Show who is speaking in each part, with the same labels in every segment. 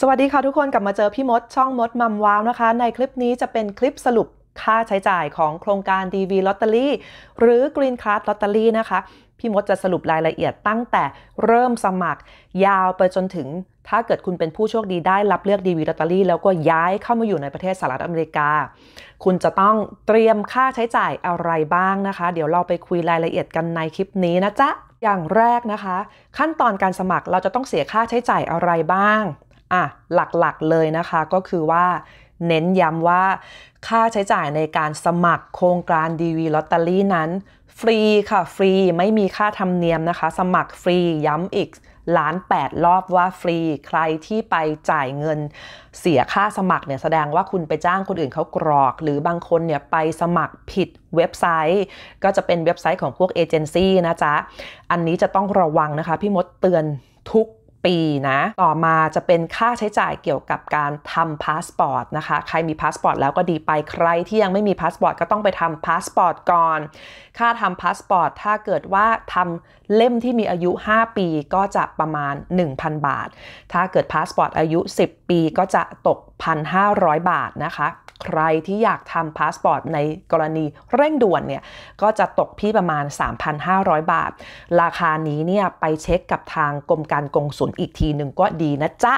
Speaker 1: สวัสดีค่ะทุกคนกลับมาเจอพี่มดช่องมดมัมว้าวนะคะ ในคลิปนี้จะเป็นคลิปสรุปค่าใช้จ่ายของโครงการ DV Lottery หรือ Green Card Lottery นะคะพี่มดจะสรุปรายละเอียดตั้งแต่เริ่มสมัครยาว ไปจนถึงถ้าเกิดคุณเป็นผู้โชคดีได้รับเลือก DV Lottery แล้วก็ย้ายเข้ามาอยู่ในประเทศสหรัฐอเมริกา คุณจะต้องเตรียมค่าใช้จ่ายอะไรบ้างนะคะ เดี๋ยวเราไปคุยรายละเอียดกันในคลิปนี้นะจ๊ะอย่างแรกนะคะ ขั้นตอนการสมัครเราจะต้องเสียค่าใช้จ่ายอะไรบ้างอ่ะหลักๆเลยนะคะก็คือว่าเน้นย้ำว่าค่าใช้จ่ายในการสมัครโครงการดีวีลอตเตอรี่นั้น ฟรีค่ะฟรีไม่มีค่าธรรมเนียมนะคะสมัครฟรีย้ำอีกล้านแปดรอบว่าฟรี ใครที่ไปจ่ายเงิน เสียค่าสมัครเนี่ยแสดงว่าคุณไปจ้างคนอื่นเขากรอก หรือบางคนเนี่ยไปสมัครผิดเว็บไซต์ ก็จะเป็นเว็บไซต์ของพวกเอเจนซี่นะจ๊ะอันนี้จะต้องระวังนะคะพี่มดเตือนทุกีนะต่อมาจะเป็นค่าใช้จ่ายเกี่ยวกับการทำพาสปอร์ตนะคะ ใครมีพาสปอร์ตแล้วก็ดีไปใครที่ยังไม่มีพาสปอร์ตก็ต้องไปทำพาสปอร์ตก่อน ค่าทำพาสปอร์ตถ้าเกิดว่าทำเล่มที่มีอายุ 5 ปีก็จะประมาณ 1,000 บาท ถ้าเกิดพาสปอร์ตอายุ 10 ปีก็จะตก 1,500 บาทนะคะใครที่อยากทำพาสปอร์ตในกรณีเร่งด่วนเนี่ยก็จะตกพี่ประมาณ 3,500 บาท ราคานี้เนี่ยไปเช็คกับทางกรมการกงสุลอีกทีหนึ่งก็ดีนะจ๊ะ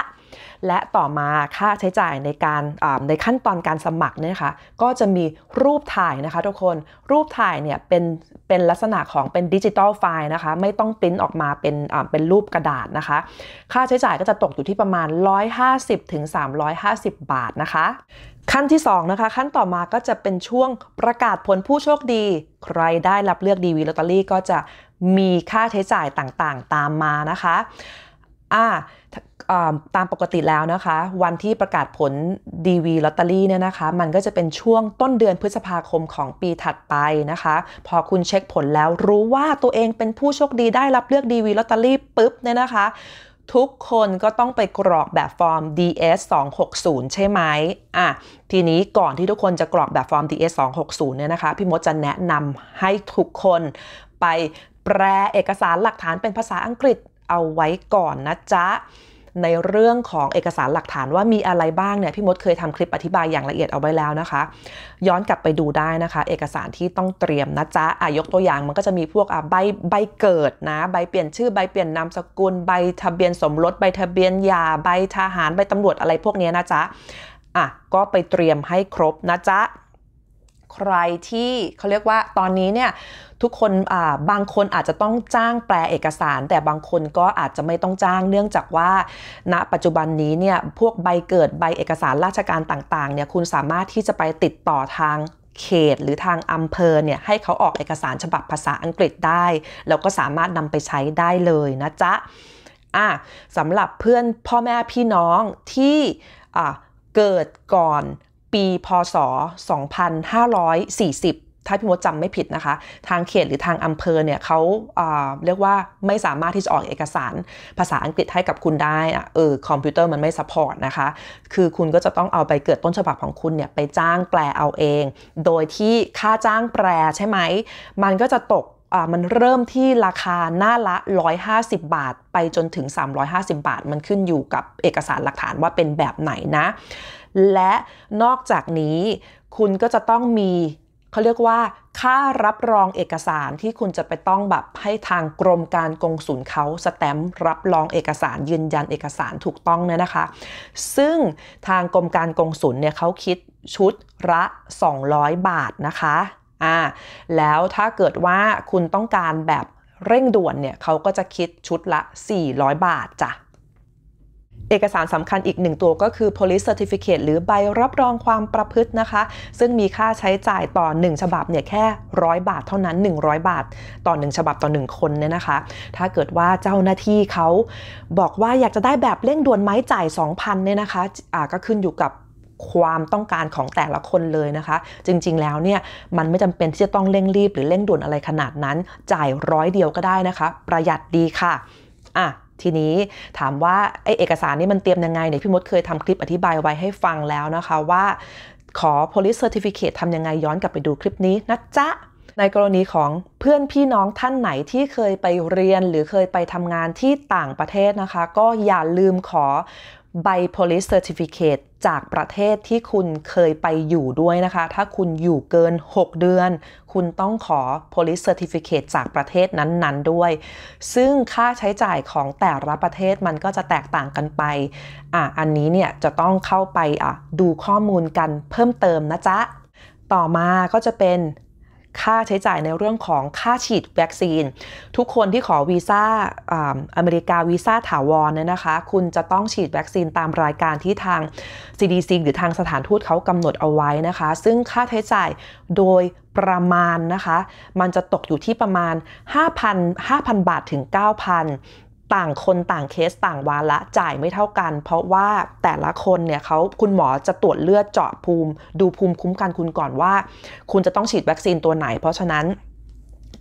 Speaker 1: และต่อมาค่าใช้จ่ายในการในขั้นตอนการสมัครเนี่ยค่ะก็จะมีรูปถ่ายนะคะทุกคนรูปถ่ายเนี่ยเป็นเป็นลักษณะของเป็นดิจิทัลไฟล์นะคะไม่ต้องปริ้นออกมาเป็นเป็นรูปกระดาษนะคะ ค่าใช้จ่ายก็จะตกอยู่ที่ประมาณ 150-350 บาทนะคะ ขั้นที่2นะคะขั้นต่อมาก็จะเป็นช่วงประกาศผลผู้โชคดี ใครได้รับเลือกดีวีลอตเตอรี่ก็จะมีค่าใช้จ่ายต่างๆตามมานะคะอ่าตามปกติแล้วนะคะวันที่ประกาศผลดีวีลอตเตอรี่เนี่ยนะคะมันก็จะเป็นช่วงต้นเดือนพฤษภาคมของปีถัดไปนะคะพอคุณเช็คผลแล้วรู้ว่าตัวเองเป็นผู้โชคดีได้รับเลือกดีวีลอตเตอรี่ปุ๊บเนี่ยนะคะทุกคนก็ต้องไปกรอกแบบฟอร์ม DS 260ใช่ไหมอ่ะทีนี้ก่อนที่ทุกคนจะกรอกแบบฟอร์ม DS 260เนี่ยนะคะพี่มดจะแนะนำให้ทุกคนไปแปลเอกสารหลักฐานเป็นภาษาอังกฤษเอาไว้ก่อนนะจ๊ะในเรื่องของเอกสารหลักฐานว่ามีอะไรบ้างเนี่ยพี่มดเคยทำคลิปอธิบายอย่างละเอียดเอาไว้แล้วนะคะ ย้อนกลับไปดูได้นะคะ เอกสารที่ต้องเตรียม นะจ๊ะอายกตัวอย่างมันก็จะมีพวกใบใบเกิดนะ ใบเปลี่ยนชื่อใบเปลี่ยนนามสกุลใบทะเบียนสมรสใบทะเบียนยาใบทหารใบตำรวจอะไรพวกนี้นะจ๊ะอ่ะก็ไปเตรียมให้ครบนะจ๊ะใครที่เขาเรียกว่าตอนนี้เนี่ยทุกคนบางคนอาจจะต้องจ้างแปลเอกสาร แต่บางคนก็อาจจะไม่ต้องจ้าง เนื่องจากว่าณปัจจุบันนี้เนี่ยพวกใบเกิดใบเอกสารราชการต่างๆเนี่ยคุณสามารถที่จะไปติดต่อทางเขต หรือทางอำเภอเนี่ยให้เขาออกเอกสารฉบับภาษาอังกฤษได้แล้วก็สามารถนำไปใช้ได้เลยนะจ๊ะอ่ะสำหรับเพื่อนพ่อแม่พี่น้องที่เกิดก่อนปี พศ 2540 ถ้าพี่มดจำไม่ผิดนะคะ ทางเขตหรือทางอำเภอเนี่ยเขาเรียกว่าไม่สามารถที่จะออกเอกสารภาษาอังกฤษให้กับคุณได้เออ คอมพิวเตอร์มันไม่สปอร์ตนะคะ คือคุณก็จะต้องเอาไปเกิดต้นฉบับของคุณเนี่ย ไปจ้างแปลเอาเอง โดยที่ค่าจ้างแปลใช่ไหม มันก็จะตกมันเริ่มที่ราคาหน้าละ 150 บาท ไปจนถึง 350 บาท มันขึ้นอยู่กับเอกสารหลักฐานว่าเป็นแบบไหนนะ และนอกจากนี้คุณก็จะต้องมีเขาเรียกว่า ค่ารับรองเอกสารที่คุณจะไปต้องแบบให้ทางกรมการกงสุลเขาสแตมป์รับรองเอกสารยืนยันเอกสารถูกต้องเนี่ยนะคะ ซึ่งทางกรมการกงสุลเนี่ยเขาคิดชุดละ 200 บาทนะคะอ่าแล้วถ้าเกิดว่าคุณต้องการแบบเร่งด่วนเนี่ยเขาก็จะคิดชุดละ 400 บาทจ้ะ เอกสารสำคัญอีกหนึ่งตัวก็คือ police certificate หรือใบรับรองความประพฤตินะคะ ซึ่งมีค่าใช้จ่ายต่อ 1 ฉบับเนี่ยแค่ร้อยบาทเท่านั้น 100 บาทต่อ 1 ฉบับต่อ 1 คนเนี่ยนะคะ ถ้าเกิดว่าเจ้าหน้าที่เขาบอกว่าอยากจะได้แบบเร่งด่วนไหมจ่าย2,000เนี่ยนะคะะก็ขึ้นอยู่กับความต้องการของแต่ละคนเลยนะคะ จริงๆแล้วเนี่ย มันไม่จำเป็นที่จะต้องเร่งรีบ หรือเร่งด่วนอะไรขนาดนั้น จ่ายร้อยเดียวก็ได้นะคะ ประหยัดดีค่ะ อ่ะ ทีนี้ถามว่าไอเอกสารนี่มันเตรียมยังไงเนี่ย พี่มดเคยทำคลิปอธิบายไว้ให้ฟังแล้วนะคะว่าขอ police certificate ทำยังไง ย้อนกลับไปดูคลิปนี้นะจ๊ะ ในกรณีของเพื่อนพี่น้องท่านไหนที่เคยไปเรียนหรือเคยไปทำงานที่ต่างประเทศนะคะ ก็อย่าลืมขอใบ police certificate จากประเทศที่คุณเคยไปอยู่ด้วยนะคะ ถ้าคุณอยู่เกิน 6 เดือน คุณต้องขอ police certificate จากประเทศนั้น ๆ ด้วย ซึ่งค่าใช้จ่ายของแต่ละประเทศมันก็จะแตกต่างกันไปอ่ะอันนี้เนี่ยจะต้องเข้าไปอ่ะดูข้อมูลกันเพิ่มเติมนะจ๊ะ ต่อมาก็จะเป็นค่าใช้จ่ายในเรื่องของค่าฉีดวัคซีน ทุกคนที่ขอวีซ่าอเมริกาวีซ่าถาวรเนี่ยนะคะ คุณจะต้องฉีดวัคซีนตามรายการที่ทาง CDC หรือทางสถานทูตเขากำหนดเอาไว้นะคะ ซึ่งค่าใช้จ่ายโดยประมาณนะคะมันจะตกอยู่ที่ประมาณ 5,000 5,000บาทถึง 9,000ต่างคนต่างเคสต่างวาระ จ่ายไม่เท่ากัน เพราะว่าแต่ละคนเนี่ยเขาคุณหมอจะตรวจเลือดเจาะภูมิ ดูภูมิคุ้มกันคุณก่อนว่า คุณจะต้องฉีดวัคซีนตัวไหนเพราะฉะนั้น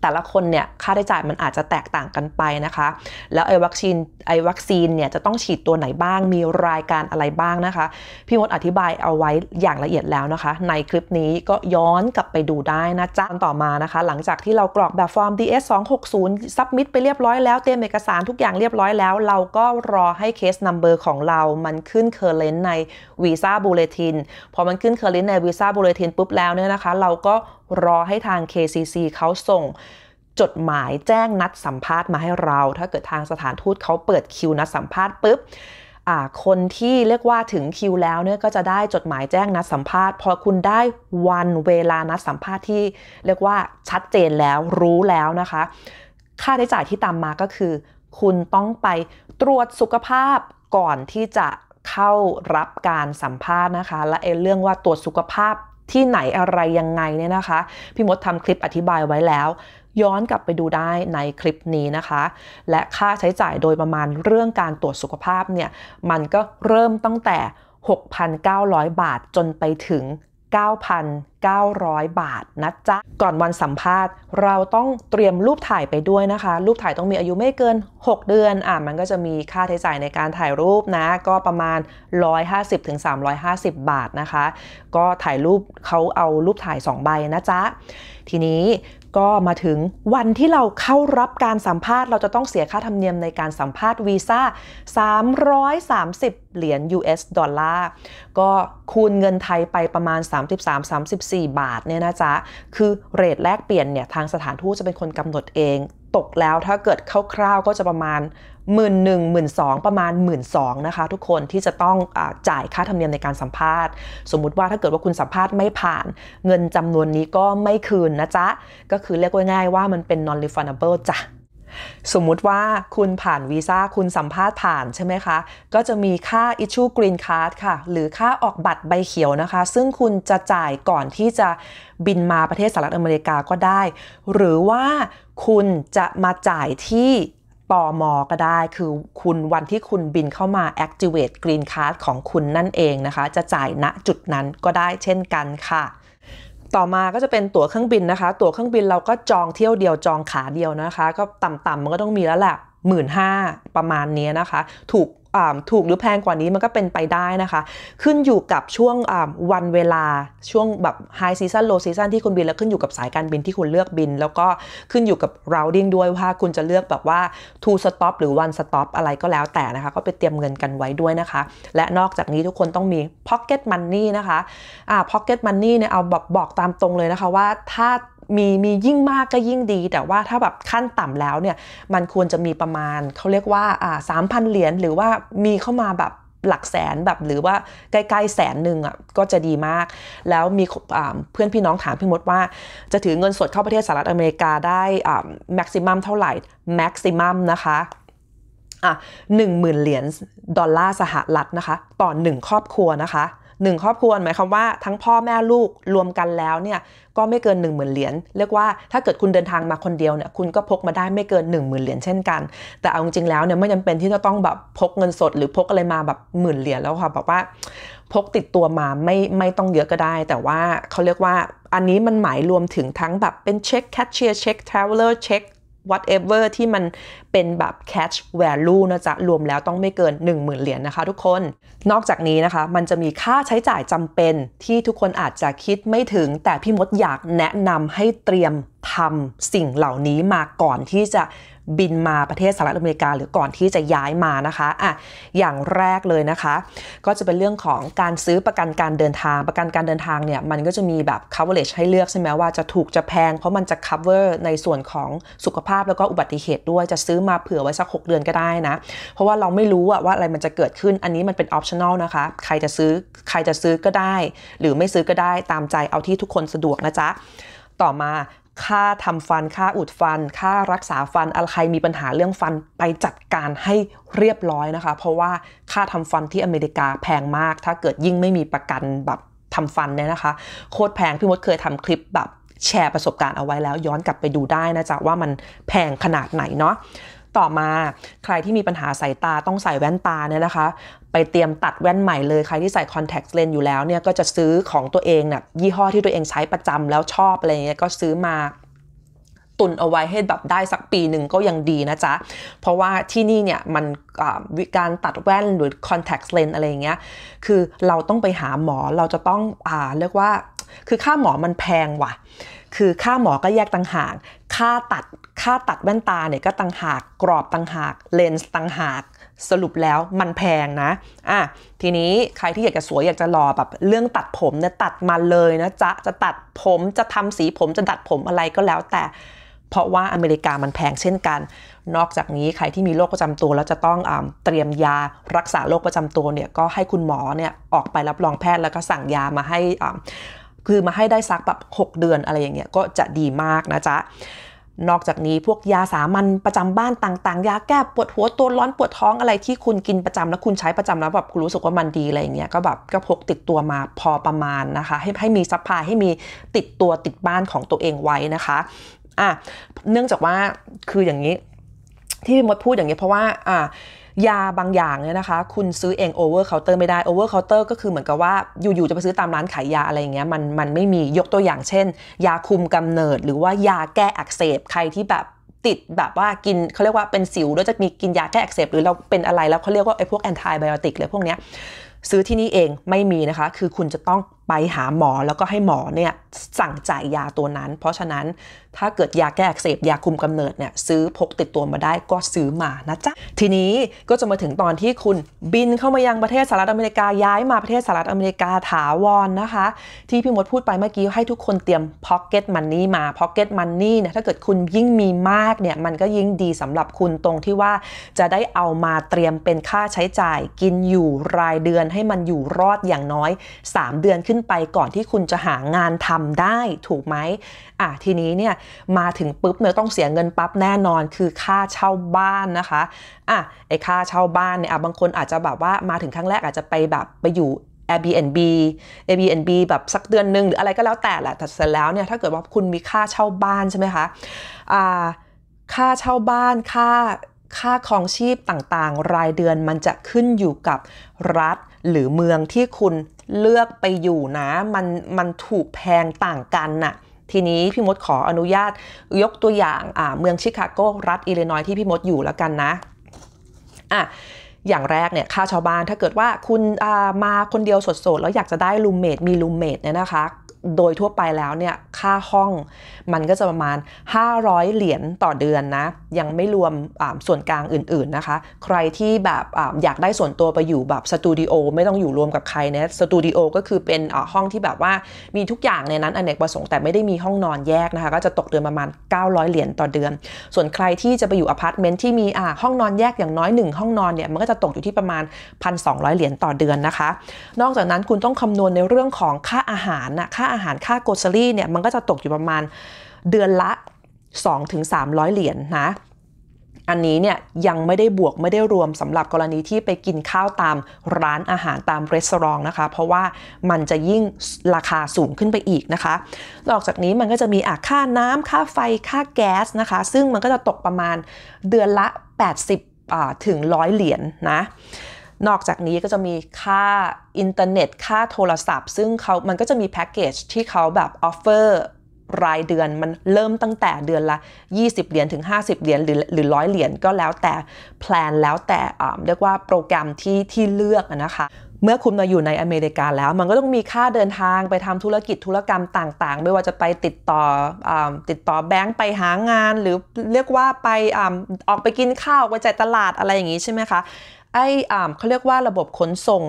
Speaker 1: แต่ละคนเนี่ยค่าใช้จ่ายมันอาจจะแตกต่างกันไปนะคะ แล้วไอ้วัคซีนไอ้วัคซีนเนี่ยจะต้องฉีดตัวไหนบ้างมีรายการอะไรบ้างนะคะพี่มดอธิบายเอาไว้อย่างละเอียดแล้วนะคะ ในคลิปนี้ก็ย้อนกลับไปดูได้นะจ๊ะต่อมานะคะ หลังจากที่เรากรอกแบบฟอร์ม DS 260ซับมิดไปเรียบร้อยแล้วเตรียมเอกสารทุกอย่างเรียบร้อยแล้ว เราก็รอให้เคสนัมเบอร์ของเรามันขึ้นเคอร์เลนในวีซ่าบูเลตินพอมันขึ้นเคอร์เลนในวีซ่าบูเลตินปุ๊บแล้วเนี่ยนะคะ เราก็รอให้ทาง KCC เขาส่งจดหมายแจ้งนัดสัมภาษณ์มาให้เรา ถ้าเกิดทางสถานทูตเขาเปิดคิวนัดสัมภาษณ์ปุ๊บคนที่เรียกว่าถึงคิวแล้วเนี่ยก็จะได้จดหมายแจ้งนัดสัมภาษณ์ พอคุณได้วันเวลานัดสัมภาษณ์ที่เรียกว่าชัดเจนแล้วรู้แล้วนะคะ ค่าใช้จ่ายที่ตามมาก็คือ คุณต้องไปตรวจสุขภาพก่อนที่จะเข้ารับการสัมภาษณ์นะคะ และเรื่องว่าตรวจสุขภาพที่ไหนอะไรยังไงเนี่ยนะคะพี่มดทำคลิปอธิบายไว้แล้ว ย้อนกลับไปดูได้ในคลิปนี้นะคะ และค่าใช้จ่ายโดยประมาณเรื่องการตรวจสุขภาพเนี่ยมันก็เริ่มตั้งแต่ 6,900 บาทจนไปถึง 9,000 900 บาทนะจ๊ะ ก่อนวันสัมภาษณ์เราต้องเตรียมรูปถ่ายไปด้วยนะคะ รูปถ่ายต้องมีอายุไม่เกิน 6 เดือนอ่ะมันก็จะมีค่าใช้จ่ายในการถ่ายรูปนะ ก็ประมาณ 150-350 บาทนะคะ ก็ถ่ายรูปเขาเอารูปถ่าย2ใบนะจ๊ะทีนี้ก็มาถึงวันที่เราเข้ารับการสัมภาษณ์เราจะต้องเสียค่าธรรมเนียมในการสัมภาษณ์วีซ่า330 เหรียญ US ดอลลาร์ก็คูณเงินไทยไปประมาณ 33-34 14บาทเนี่ยนะจ๊ะ คือเรทแลกเปลี่ยนเนี่ย ทางสถานทูตจะเป็นคนกำหนดเอง ตกแล้วถ้าเกิดคร่าวๆก็จะประมาณ 1 1 0 0 0ประมาณ 1 2 0 0 0นะคะทุกคนที่จะต้องอจ่ายค่าธรรมเนียมในการสัมภาษณ์ สมมุติว่าถ้าเกิดว่าคุณสัมภาษณ์ไม่ผ่านเงินจำนวนนี้ก็ไม่คืนนะจ๊ะ ก็คือเรียกง่ายๆว่ามันเป็น non refundable จ้ะสมมุติว่าคุณผ่านวีซ่าคุณสัมภาษณ์ผ่านใช่ไหมคะ ก็จะมีค่า issue green card ค่ะ หรือค่าออกบัตรใบเขียวนะคะ ซึ่งคุณจะจ่ายก่อนที่จะบินมาประเทศสหรัฐอเมริกาก็ได้ หรือว่าคุณจะมาจ่ายที่ปอมอก็ได้ คือคุณวันที่คุณบินเข้ามา activate green card ของคุณนั่นเองนะคะ จะจ่ายณจุดนั้นก็ได้เช่นกันค่ะต่อมาก็จะเป็นตั๋วเครื่องบินนะคะ ตั๋วเครื่องบินเราก็จองเที่ยวเดียวจองขาเดียวนะคะ ก็ต่ำๆมันก็ต้องมีแล้วแหละหมื่นห้าประมาณนี้นะคะ ถูกถูกหรือแพงกว่านี้มันก็เป็นไปได้นะคะ ขึ้นอยู่กับช่วงวันเวลาช่วงแบบไฮซีซันโลซีซันที่คุณบินแล้วขึ้นอยู่กับสายการบินที่คุณเลือกบิน แล้วก็ขึ้นอยู่กับเราดิ้งด้วยว่าคุณจะเลือกแบบว่า two stop หรือ one stop อะไรก็แล้วแต่นะคะ ก็ไปเตรียมเงินกันไว้ด้วยนะคะ และนอกจากนี้ทุกคนต้องมี pocket money นะคะอ pocket money เนี่ยเอาบอกบอกตามตรงเลยนะคะว่าถ้ามีมียิ่งมากก็ยิ่งดี แต่ว่าถ้าแบบขั้นต่ำแล้วเนี่ยมันควรจะมีประมาณเขาเรียกว่าอ่าสามพันเหรียญหรือว่ามีเข้ามาแบบหลักแสนแบบหรือว่าใกล้ ๆ แสนหนึ่งอ่ะก็จะดีมาก แล้วมีเพื่อนพี่น้องถามพี่มดว่า จะถือเงินสดเข้าประเทศสหรัฐอเมริกาได้แม็กซิมัมเท่าไหร่แม็กซิมัมนะคะอ่ะหนึ่งหมื่นเหรียญดอลลาร์สหรัฐนะคะต่อหนึ่งครอบครัวนะคะหนึ่งครอบครัวหมายความว่าทั้งพ่อแม่ลูกรวมกันแล้วเนี่ย ก็ไม่เกิน1 0,000เหรียญเรียกว่าถ้าเกิดคุณเดินทางมาคนเดียวเนี่ย คุณก็พกมาได้ไม่เกิน 1 0,000เหรียญเช่นกัน แต่เอาจริงแล้วเนี่ยไม่จำเป็นที่จะต้องแบบพกเงินสดหรือพกอะไรมาแบบหมื่นเหรียญแล้วค่ะบอกว่า พกติดตัวมาไม่ไม่ต้องเยอะก็ได้ แต่ว่าเขาเรียกว่าอันนี้มันหมายรวมถึงทั้งแบบเป็นเช็คแคชเชียร์เช็คทราเวลเลอร์เช็ค whatever ที่มันเป็นแบบ catch value นะจ๊ะรวมแล้วต้องไม่เกิน 10,000 เหรียญนนะคะทุกคน นอกจากนี้นะคะมันจะมีค่าใช้จ่ายจำเป็นที่ทุกคนอาจจะคิดไม่ถึง แต่พี่มดอยากแนะนำให้เตรียมทำสิ่งเหล่านี้มาก่อนที่จะบินมาประเทศสหรัฐอเมริกาหรือก่อนที่จะย้ายมานะคะอ่ะอย่างแรกเลยนะคะ ก็จะเป็นเรื่องของการซื้อประกันการเดินทาง ประกันการเดินทางเนี่ยมันก็จะมีแบบ coverage ให้เลือกใช่ไหมว่าจะถูกจะแพงเพราะมันจะ cover ในส่วนของสุขภาพแล้วก็อุบัติเหตุด้วย จะซื้อมาเผื่อไว้สัก 6 เดือนก็ได้นะ เพราะว่าเราไม่รู้ว่าอะไรมันจะเกิดขึ้นอันนี้มันเป็น optional นะคะ ใครจะซื้อใครจะซื้อก็ได้ หรือไม่ซื้อก็ได้ตามใจเอาที่ทุกคนสะดวกนะจ๊ะต่อมาค่าทำฟัน ค่าอุดฟัน ค่ารักษาฟันอะไรมีปัญหาเรื่องฟันไปจัดการให้เรียบร้อยนะคะ เพราะว่าค่าทำฟันที่อเมริกาแพงมาก ถ้าเกิดยิ่งไม่มีประกันแบบทำฟันเนี่ยนะคะ โคตรแพงพี่มดเคยทำคลิปแบบแชร์ประสบการณ์เอาไว้แล้ว ย้อนกลับไปดูได้นะจ๊ะว่ามันแพงขนาดไหนเนาะต่อมาใครที่มีปัญหาสายตาต้องใส่แว่นตาเนี่ยนะคะไปเตรียมตัดแว่นใหม่เลย ใครที่ใส่คอนแทคเลนส์อยู่แล้วเนี่ยก็จะซื้อของตัวเองนะ่ะยี่ห้อที่ตัวเองใช้ประจำแล้วชอบอะไรเงี้ยก็ซื้อมาตุนเอาไว้ให้แบบได้สักปีหนึ่งก็ยังดีนะจ๊ะ เพราะว่าที่นี่เนี่ยมันวิการตัดแว่นหรือคอนแทคเลนส์อะไรเงี้ยคือเราต้องไปหาหมอเราจะต้องอ่าเรียกว่าคือค่าหมอมันแพงว่ะ คือค่าหมอก็แยกต่างหาก ค่าตัดค่าตัดแว่นตาเนี่ยก็ต่างหากกรอบต่างหากเลนส์ต่างหากสรุปแล้วมันแพงนะ อ่ะ ทีนี้ใครที่อยากจะสวยอยากจะหล่อแบบเรื่องตัดผมเนี่ยตัดมาเลยนะจ๊ะจะตัดผมจะทำสีผมจะดัดผมอะไรก็แล้วแต่ เพราะว่าอเมริกามันแพงเช่นกัน นอกจากนี้ใครที่มีโรคประจำตัวแล้วจะต้องอเตรียมยารักษาโรคประจำตัวเนี่ยก็ให้คุณหมอเนี่ยออกไปรับรองแพทย์แล้วก็สั่งยามาให้คือมาให้ได้สักแบบ6เดือนอะไรอย่างเงี้ยก็จะดีมากนะจ๊ะนอกจากนี้พวกยาสามัญประจำบ้านต่างๆ ยาแก้ปวดหัวตัวร้อนปวดท้องอะไรที่คุณกินประจำแล้วคุณใช้ประจำแล้วแบบคุณรู้สึกว่ามันดีอะไรเงี้ยก็แบบก็พกติดตัวมาพอประมาณนะคะ ให้ให้มีซัพพลายให้มีติดตัวติดบ้านของตัวเองไว้นะคะอ่ะเนื่องจากว่าคืออย่างนี้ ที่พี่มดพูดอย่างนี้เพราะว่าอ่ายาบางอย่างเนี่ยนะคะคุณซื้อเองโอเวอร์เคาน์เตอร์ไม่ได้โอเวอร์เคาน์เตอร์ก็คือเหมือนกับว่าอยู่ๆจะไปซื้อตามร้านขายยาอะไรเงี้ยมันมันไม่มียกตัวอย่างเช่น ยาคุมกำเนิดหรือว่ายาแก้อักเสบใครที่แบบติดแบบว่ากินเขาเรียกว่าเป็นสิวแล้วจะมีกินยาแก้อักเสบหรือเราเป็นอะไรแล้วเขาเรียกว่าไอ้พวกแอนตี้ไบโอติกเลยพวกเนี้ยซื้อที่นี่เองไม่มีนะคะคือคุณจะต้องไปหาหมอแล้วก็ให้หมอเนี่ยสั่งจ่ายยาตัวนั้น เพราะฉะนั้นถ้าเกิดยาแก้อักเสบยาคุมกำเนิดเนี่ยซื้อพกติดตัวมาได้ก็ซื้อมานะจ๊ะ ทีนี้ก็จะมาถึงตอนที่คุณบินเข้ามายังประเทศสหรัฐอเมริกาย้ายมาประเทศสหรัฐอเมริกาถาวรนนะคะ ที่พี่มดพูดไปเมื่อกี้ให้ทุกคนเตรียมพ็อกเก็ตมันนี่มาพ็อกเก็ตมันนี่เนี่ยถ้าเกิดคุณยิ่งมีมากเนี่ยมันก็ยิ่งดีสำหรับคุณตรงที่ว่าจะได้เอามาเตรียมเป็นค่าใช้จ่าย กินอยู่รายเดือนให้มันอยู่รอดอย่างน้อย 3 เดือนขึ้นนไปก่อนที่คุณจะหางานทำได้ถูกไหมอ่ะทีนี้เนี่ยมาถึงปุ๊บเนี่ยต้องเสียเงินปั๊บแน่นอนคือค่าเช่าบ้านนะคะอ่ะไอค่าเช่าบ้านเนี่ยอะบางคนอาจจะแบบว่ามาถึงครั้งแรกอาจจะไปแบบไปอยู่ Airbnb Airbnb แบบสักเดือนหนึ่งหรืออะไรก็แล้วแต่แหละแต่เสร็จแล้วเนี่ยถ้าเกิดว่าคุณมีค่าเช่าบ้านใช่ไหมคะอค่าเช่าบ้านค่าค่าครองชีพต่างๆ รายเดือนมันจะขึ้นอยู่กับรัฐหรือเมืองที่คุณเลือกไปอยู่นะมันมันถูกแพงต่างกันนะ่ะทีนี้พี่มดขออนุญาตยกตัวอย่างเมืองชิคาโกรัฐอิลลินอยที่พี่มดอยู่แล้วกันนะอ่ะอย่างแรกเนี่ยค่าชาวบ้านถ้าเกิดว่าคุณมาคนเดียวสดๆ แล้วอยากจะได้ลูมเมดมีลูมเมดเนี่ยนะคะโดยทั่วไปแล้วเนี่ยค่าห้องมันก็จะประมาณ 500 เหรียญต่อเดือนนะยังไม่รวมส่วนกลางอื่นๆนะคะ ใครที่แบบออยากได้ส่วนตัวไปอยู่แบบสตูดิโอไม่ต้องอยู่รวมกับใครนะสตูดิโอก็คือเป็นห้องที่แบบว่ามีทุกอย่างในนั้นอนเนกประสงค์แต่ไม่ได้มีห้องนอนแยกนะคะก็จะตกเดือนประมาณ 900 เหรียญต่อเดือน ส่วนใครที่จะไปอยู่อพาร์ตเมนต์ที่มีห้องนอนแยกอย่างน้อย1ห้องนอนเนี่ยมันก็จะตกอยู่ที่ประมาณ1,200เหรียญต่อเดือนนะคะนอกจากนั้นคุณต้องคำนวณในเรื่องของค่าอาหารนะค่าอาหารค่าโกซอรี่เนี่ยมันก็จะตกอยู่ประมาณเดือนละ 2-300 เหรียญนนะอันนี้เนี่ยยังไม่ได้บวก ไม่ได้รวมสำหรับกรณีที่ไปกินข้าวตามร้านอาหารตามรีสอร์ทนะคะ เพราะว่ามันจะยิ่งราคาสูงขึ้นไปอีกนะคะ นอกจากนี้มันก็จะมีอ่ะค่าน้ำค่าไฟค่าแก๊สนะคะ ซึ่งมันก็จะตกประมาณเดือนละ 80ถึง100 เหรียญนนะนอกจากนี้ก็จะมีค่าอินเทอร์เน็ตค่าโทรศัพท์ ซึ่งเขามันก็จะมีแพ็กเกจที่เขาแบบออฟเฟอร์ รายเดือนมันเริ่มตั้งแต่เดือนละ 20 เหรียญถึง 50 เหรียญหรือหรือร้อยเหรียญก็แล้วแต่แพลนแล้วแต่เรียกว่าโปรแกรมที่ที่เลือกนะคะเมื่อคุณมาอยู่ในอเมริกาแล้ว มันก็ต้องมีค่าเดินทางไปทำธุรกิจธุรกรรมต่างๆ ไม่ว่าจะไปติดต่ออติดต่อแบงก์ไปหางานหรือเรียกว่าไปอออกไปกินข้าวไปจ่ายตลาดอะไรอย่างนี้ใช่ไหมคะไอ้เขาเรียกว่าระบบขนส่ง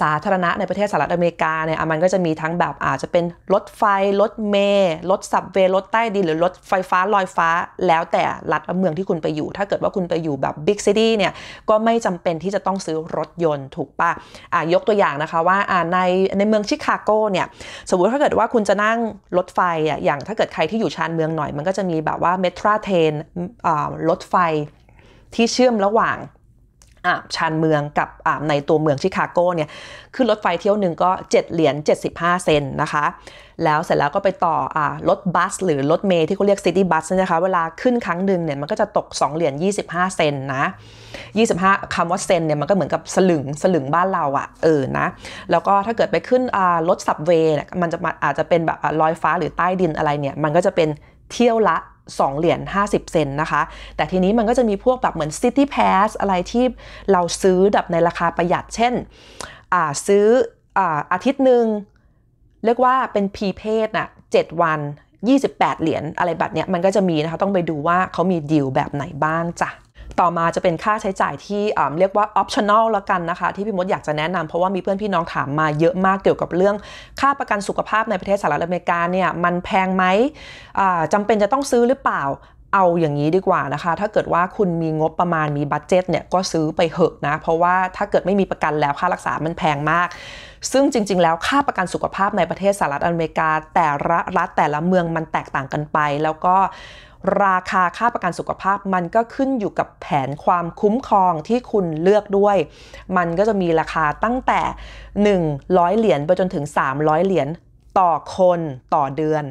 Speaker 1: สาธารณะในประเทศสหรัฐอเมริกาเนี่ยมันก็จะมีทั้งแบบอาจจะเป็นรถไฟ รถเมล์ รถสับเวรถใต้ดินหรือรถไฟฟ้าลอยฟ้าแล้วแต่รัฐเมืองที่คุณไปอยู่ ถ้าเกิดว่าคุณไปอยู่แบบบิ๊กซิตี้เนี่ยก็ไม่จำเป็นที่จะต้องซื้อรถยนต์ถูกปะอ่ะยกตัวอย่างนะคะว่าในในเมืองชิคาโกเนี่ยสมมติถ้าเกิดว่าคุณจะนั่งรถไฟอ่ะอย่างถ้าเกิดใครที่อยู่ชานเมืองหน่อยมันก็จะมีแบบว่าเมทราเทนรถไฟที่เชื่อมระหว่างชานเมืองกับในตัวเมืองชิคาโกเนี่ยขึ้นรถไฟเที่ยวหนึ่งก็7เหรียญ75 เซนนะคะ แล้วเสร็จแล้วก็ไปต่ออรถบัสหรือรถเมย์ที่เขาเรียกซิตี้บัสนะคะ เวลาขึ้นครั้งหนึ่งเนี่ยมันก็จะตก 2 เหรียญ25 เซนนะ 25คำว่าเซนเนี่ยมันก็เหมือนกับสลึงสลึงบ้านเราอะ่ะเออนะ แล้วก็ถ้าเกิดไปขึ้นรถสับเวย์มันจะอาจจะเป็นแบบลอยฟ้าหรือใต้ดินอะไรเนี่ยมันก็จะเป็นเที่ยวละ2 เหรียญ50 เซนนะคะ แต่ทีนี้มันก็จะมีพวกแบบเหมือน City Pass อะไรที่เราซื้อแบบในราคาประหยัดเช่น ซื้อออาทิตย์หนึ่งเรียกว่าเป็นพีเพสนะ่ะ7วัน 28 เหรียญอะไรแบบเนี้ยมันก็จะมีนะคะต้องไปดูว่าเขามีดีลแบบไหนบ้างจ้ะต่อมาจะเป็นค่าใช้จ่ายที่เรียกว่า optional ละกันนะคะที่พี่มดอยากจะแนะนำเพราะว่ามีเพื่อนพี่น้องถามมาเยอะมากเกี่ยวกับเรื่อง ค่าประกันสุขภาพในประเทศสหรัฐอเมริกาเนี่ยมันแพงไหมจำเป็นจะต้องซื้อหรือเปล่าเอาอย่างนี้ดีกว่านะคะถ้าเกิดว่าคุณมีงบประมาณมีบัตเจตเนี่ยก็ซื้อไปเหอะนะ เพราะว่าถ้าเกิดไม่มีประกันแล้วค่ารักษา มันแพงมาก ซึ่งจริง ๆ แล้วค่าประกันสุขภาพในประเทศสหรัฐอเมริกาแต่ละรัฐแต่ละเมืองมันแตกต่างกันไปแล้วก็ราคาค่าประกันสุขภาพมันก็ขึ้นอยู่กับแผนความคุ้มครองที่คุณเลือกด้วย มันก็จะมีราคาตั้งแต่ 100 เหรียญไปจนถึง 300 เหรียญต่อคนต่อเดือน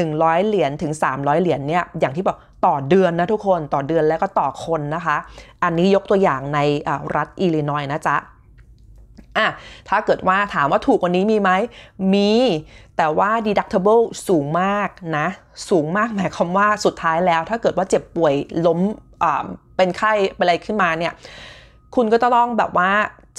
Speaker 1: 100เหรียญถึง300เหรียญเนี่ยอย่างที่บอกต่อเดือนนะทุกคนต่อเดือนแล้วก็ต่อคนนะคะอันนี้ยกตัวอย่างในรัฐอิลลินอยนะจ๊ะอะถ้าเกิดว่าถามว่าถูกกว่านี้มีไหม มี แต่ว่า deductible สูงมากนะ สูงมากหมายความว่าสุดท้ายแล้ว ถ้าเกิดว่าเจ็บป่วยล้มเป็นไข้เป็นอะไรขึ้นมาเนี่ย คุณก็จะต้องแบบว่า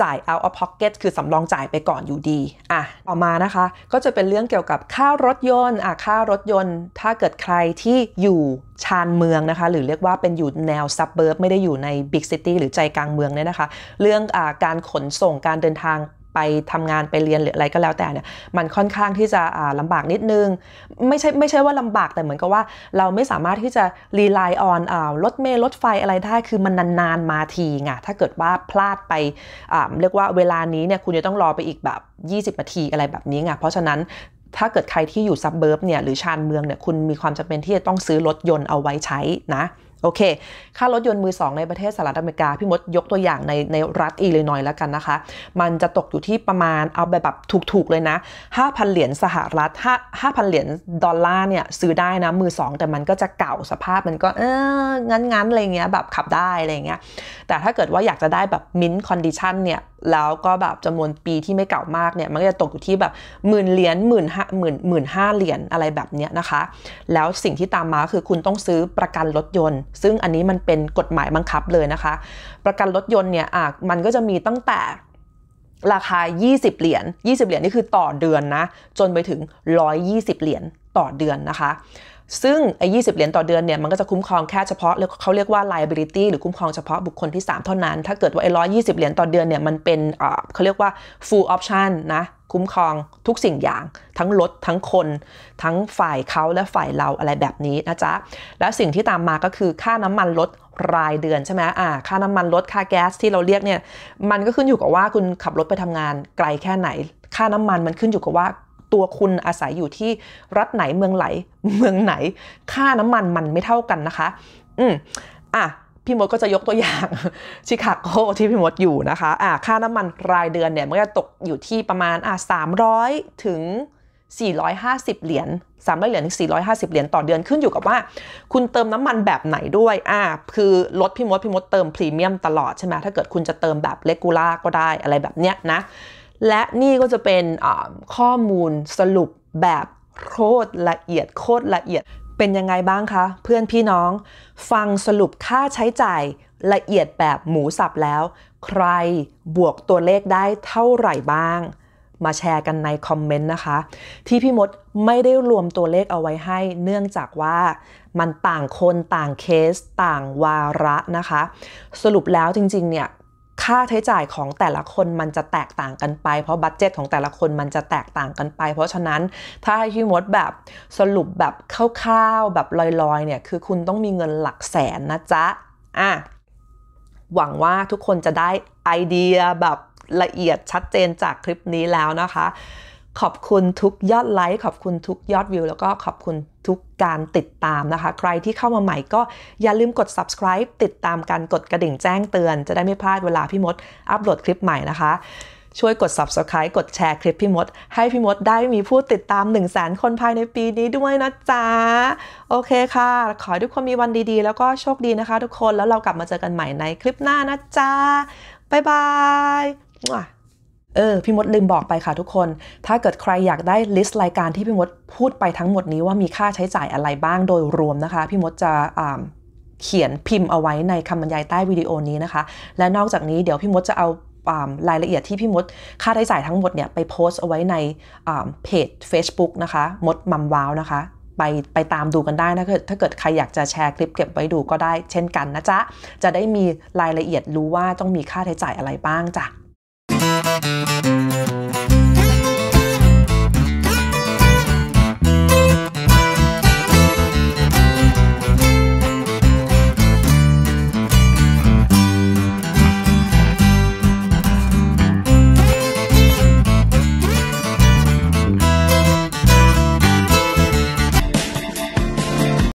Speaker 1: จ่าย out of pocket คือสำรองจ่ายไปก่อนอยู่ดี อ่ะ ต่อมานะคะ ก็จะเป็นเรื่องเกี่ยวกับค่ารถยนต์ อ่ะค่ารถยนต์ ถ้าเกิดใครที่อยู่ชานเมืองนะคะ หรือเรียกว่าเป็นอยู่แนวซับเบิร์บไม่ได้อยู่ในบิ๊กซิตี้หรือใจกลางเมืองเนี่ยนะคะ เรื่องอาการขนส่งการเดินทางไปทำงานไปเรียนหรืออะไรก็แล้วแต่เนี่ย มันค่อนข้างที่จะลำบากนิดนึง ไม่ใช่ไม่ใช่ว่าลำบากแต่เหมือนกับว่า เราไม่สามารถที่จะรีไลน์ออนรถเมล์รถไฟอะไรได้ คือมันนาน ๆ มาทีไงถ้าเกิดว่าพลาดไปเรียกว่าเวลานี้เนี่ยคุณจะต้องรอไปอีกแบบ 20นาทีอะไรแบบนี้ไงเพราะฉะนั้นถ้าเกิดใครที่อยู่ซับเบิร์บเนี่ยหรือชานเมืองเนี่ยคุณมีความจำเป็นที่จะต้องซื้อรถยนต์เอาไว้ใช้นะโอเค ค่ารถยนต์มือสองในประเทศสหรัฐอเมริกา พี่มดยกตัวอย่างในในรัฐอิลลินอยแล้วกันนะคะ มันจะตกอยู่ที่ประมาณเอาแบบแบบถูกๆ เลยนะ 5,000 เหรียญสหรัฐ5 5,000 เหรียญดอลลาร์เนี่ย ซื้อได้นะ มือสองแต่มันก็จะเก่าสภาพมันก็เออ งั้นๆอะไรเงี้ยแบบขับได้อะไรเงี้ย แต่ถ้าเกิดว่าอยากจะได้แบบมินต์คอนดิชันเนี่ย แล้วก็แบบจำนวนปีที่ไม่เก่ามากเนี่ยมันก็จะตกอยู่ที่แบบหมื่นเหรียญหมื่นห้าหมื่นหมื่นห้าเหรียญอะไรแบบเนี้ยนะคะ แล้วสิ่งที่ตามมาคือคุณต้องซื้อประกันรถยนต์ซึ่งอันนี้มันเป็นกฎหมายบังคับเลยนะคะ ประกันรถยนต์เนี่ยอ่ะมันก็จะมีตั้งแต่ราคา 20 เหรียญ20เหรียญนี่คือต่อเดือนนะ จนไปถึง 120 เหรียญต่อเดือนนะคะซึ่งไอ้ยีเหรียญต่อเดือนเนี่ยมันก็จะคุ้มครองแค่เฉพาะเขาเรียกว่า liability หรือคุ้มครองเฉพาะบุคคลที่ 3 เท่านั้น ถ้าเกิดว่าไอ้ร้อยี่สิบเหรียญต่อเดือนเนี่ยมันเป็นเขาเรียกว่า full option นะคุ้มครองทุกสิ่งอย่าง ทั้งรถ ทั้งคน ทั้งฝ่ายเขาและฝ่ายเราอะไรแบบนี้นะจ๊ะแล้วสิ่งที่ตามมาก็คือค่าน้ำมันลดรายเดือนใช่ไหมอ่าค่าน้ำมันลดค่าแก๊สที่เราเรียกเนี่ยมันก็ขึ้นอยู่กับว่าคุณขับรถไปทำงานไกลแค่ไหน ค่าน้ำมันมันขึ้นอยู่กับว่าตัวคุณอาศัยอยู่ที่รัฐไหนเมืองไหนเมืองไหน ค่าน้ำมันมันไม่เท่ากันนะคะ อืมอ่ะพี่มดก็จะยกตัวอย่าง ชิคาโกที่พี่มดอยู่นะคะ อ่ะค่าน้ำมันรายเดือนเนี่ยมันจะตกอยู่ที่ประมาณอ่ะสามร้อยถึง 450 เหรียญ300เหรียญถึง450 เหรียญต่อเดือนขึ้นอยู่กับว่าคุณเติมน้ำมันแบบไหนด้วย อ่า คือรถพี่มดพี่มดเติมพรีเมียมตลอดใช่ไหมถ้าเกิดคุณจะเติมแบบเลกูล่าก็ได้อะไรแบบเนี้ยนะและนี่ก็จะเป็นข้อมูลสรุปแบบโคตรละเอียดโคตรละเอียดเป็นยังไงบ้างคะเพื่อนพี่น้อง ฟังสรุปค่าใช้จ่ายละเอียดแบบหมูสับแล้ว ใครบวกตัวเลขได้เท่าไหร่บ้าง มาแชร์กันในคอมเมนต์นะคะ ที่พี่มดไม่ได้รวมตัวเลขเอาไว้ให้ เนื่องจากว่ามันต่างคนต่างเคสต่างวาระนะคะ สรุปแล้วจริงๆเนี่ยค่าใช้จ่ายของแต่ละคนมันจะแตกต่างกันไป เพราะบัตเจตของแต่ละคนมันจะแตกต่างกันไป เพราะฉะนั้นถ้าให้พี่มดแบบสรุปแบบคร่าวๆ แบบลอยๆเนี่ยคือคุณต้องมีเงินหลักแสนนะจ๊ะอ่ะ หวังว่าทุกคนจะได้ไอเดียแบบละเอียดชัดเจนจากคลิปนี้แล้วนะคะขอบคุณทุกยอดไลค์ขอบคุณทุกยอดวิว แล้วก็ขอบคุณทุกการติดตามนะคะ ใครที่เข้ามาใหม่ก็อย่าลืมกด subscribe ติดตามการกดกระดิ่งแจ้งเตือน จะได้ไม่พลาดเวลาพี่มดอัปโหลดคลิปใหม่นะคะ ช่วยกด subscribe กดแชร์คลิปพี่มด ให้พี่มดได้มีผู้ติดตาม 1 0 0 0 0แสนคนภายในปีนี้ด้วยนะจ๊ะ โอเคค่ะ ขอให้ทุกคนมีวันดีๆ แล้วก็โชคดีนะคะ ทุกคนแล้วเรากลับมาเจอกันใหม่ในคลิปหน้านะจ๊ะบ๊ายบายเออพี่มดลืมบอกไปค่ะทุกคน ถ้าเกิดใครอยากได้ลิสต์รายการที่พี่มดพูดไปทั้งหมดนี้ว่ามีค่าใช้จ่ายอะไรบ้างโดยรวมนะคะพี่มดจะเขียนพิมพ์เอาไว้ในคำบรรยายใต้วิดีโอนี้นะคะและนอกจากนี้เดี๋ยวพี่มดจะเอารายละเอียดที่พี่มดค่าใช้จ่ายทั้งหมดเนี่ยไปโพสต์เอาไว้ในเพจ Facebook นะคะมดมัมว้าวนะคะไปไปตามดูกันได้นะถ้าเกิดใครอยากจะแชร์คลิปเก็บไว้ดูก็ได้เช่นกันนะจ๊ะจะได้มีรายละเอียดรู้ว่าต้องมีค่าใช้จ่ายอะไรบ้างจ้ะ